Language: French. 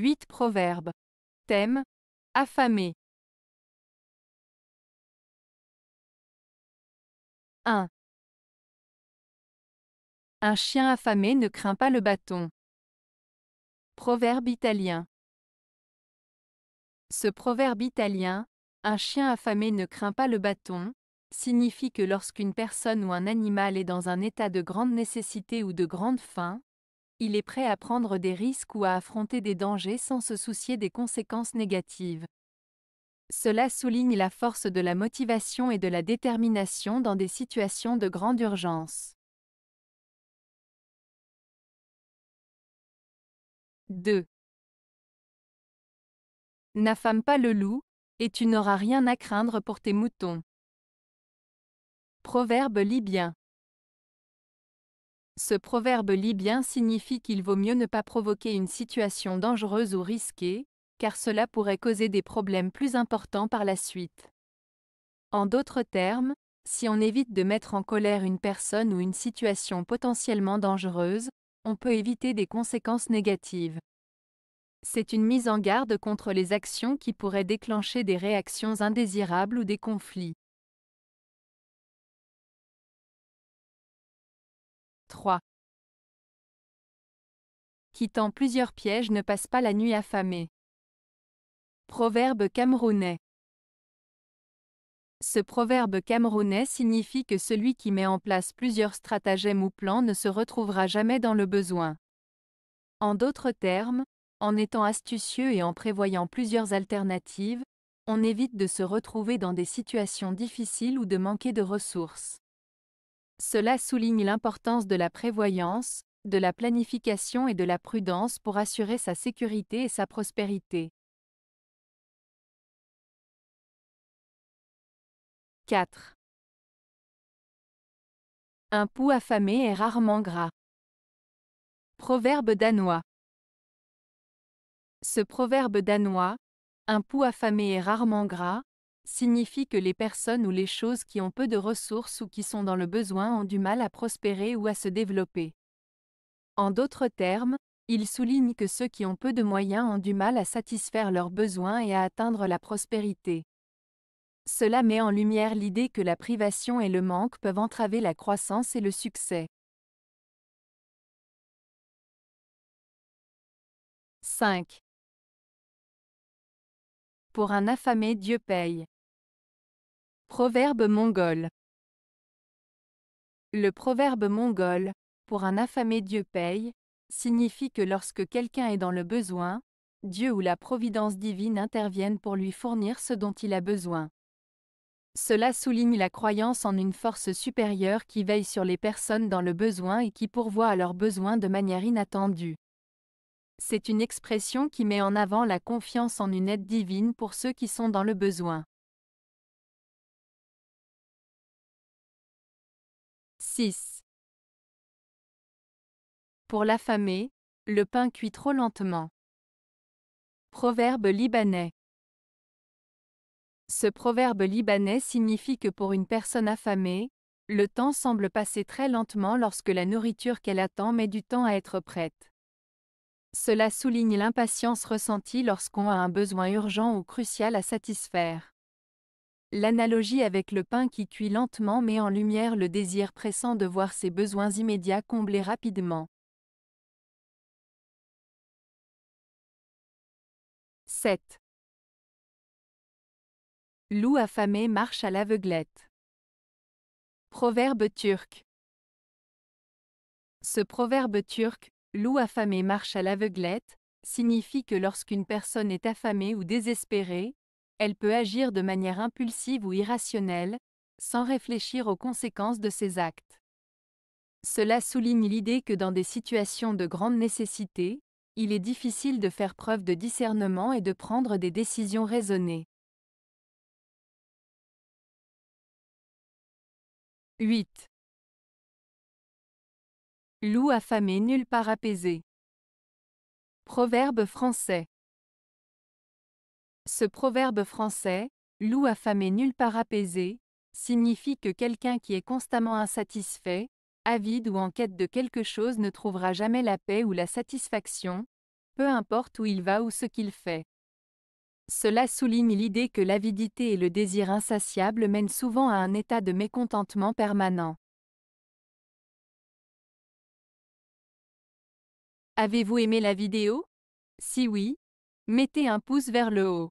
8 Proverbes. Thème Affamé. 1. Un chien affamé ne craint pas le bâton. Proverbe italien. Ce proverbe italien, un chien affamé ne craint pas le bâton, signifie que lorsqu'une personne ou un animal est dans un état de grande nécessité ou de grande faim, il est prêt à prendre des risques ou à affronter des dangers sans se soucier des conséquences négatives. Cela souligne la force de la motivation et de la détermination dans des situations de grande urgence. 2. N'affame pas le loup, et tu n'auras rien à craindre pour tes moutons. Proverbe libyen. Ce proverbe libyen signifie qu'il vaut mieux ne pas provoquer une situation dangereuse ou risquée, car cela pourrait causer des problèmes plus importants par la suite. En d'autres termes, si on évite de mettre en colère une personne ou une situation potentiellement dangereuse, on peut éviter des conséquences négatives. C'est une mise en garde contre les actions qui pourraient déclencher des réactions indésirables ou des conflits. 3. Quittant plusieurs pièges ne passe pas la nuit affamé. Proverbe camerounais. Ce proverbe camerounais signifie que celui qui met en place plusieurs stratagèmes ou plans ne se retrouvera jamais dans le besoin. En d'autres termes, en étant astucieux et en prévoyant plusieurs alternatives, on évite de se retrouver dans des situations difficiles ou de manquer de ressources. Cela souligne l'importance de la prévoyance, de la planification et de la prudence pour assurer sa sécurité et sa prospérité. 4. Un pou affamé est rarement gras. Proverbe danois. Ce proverbe danois, un pou affamé est rarement gras, signifie que les personnes ou les choses qui ont peu de ressources ou qui sont dans le besoin ont du mal à prospérer ou à se développer. En d'autres termes, il souligne que ceux qui ont peu de moyens ont du mal à satisfaire leurs besoins et à atteindre la prospérité. Cela met en lumière l'idée que la privation et le manque peuvent entraver la croissance et le succès. 5. Pour un affamé Dieu paye. Proverbe mongol Le proverbe mongol, pour un affamé Dieu paye, signifie que lorsque quelqu'un est dans le besoin, Dieu ou la providence divine interviennent pour lui fournir ce dont il a besoin. Cela souligne la croyance en une force supérieure qui veille sur les personnes dans le besoin et qui pourvoit à leurs besoins de manière inattendue. C'est une expression qui met en avant la confiance en une aide divine pour ceux qui sont dans le besoin. 6. Pour l'affamé, le pain cuit trop lentement. Proverbe libanais. Ce proverbe libanais signifie que pour une personne affamée, le temps semble passer très lentement lorsque la nourriture qu'elle attend met du temps à être prête. Cela souligne l'impatience ressentie lorsqu'on a un besoin urgent ou crucial à satisfaire. L'analogie avec le pain qui cuit lentement met en lumière le désir pressant de voir ses besoins immédiats comblés rapidement. 7. Loup affamé marche à l'aveuglette. Proverbe turc. Ce proverbe turc, loup affamé marche à l'aveuglette, signifie que lorsqu'une personne est affamée ou désespérée, elle peut agir de manière impulsive ou irrationnelle, sans réfléchir aux conséquences de ses actes. Cela souligne l'idée que dans des situations de grande nécessité, il est difficile de faire preuve de discernement et de prendre des décisions raisonnées. 8. Loup affamé nulle part apaisé. Proverbe français. Ce proverbe français, loup affamé nulle part apaisé, signifie que quelqu'un qui est constamment insatisfait, avide ou en quête de quelque chose ne trouvera jamais la paix ou la satisfaction, peu importe où il va ou ce qu'il fait. Cela souligne l'idée que l'avidité et le désir insatiable mènent souvent à un état de mécontentement permanent. Avez-vous aimé la vidéo Si oui, mettez un pouce vers le haut.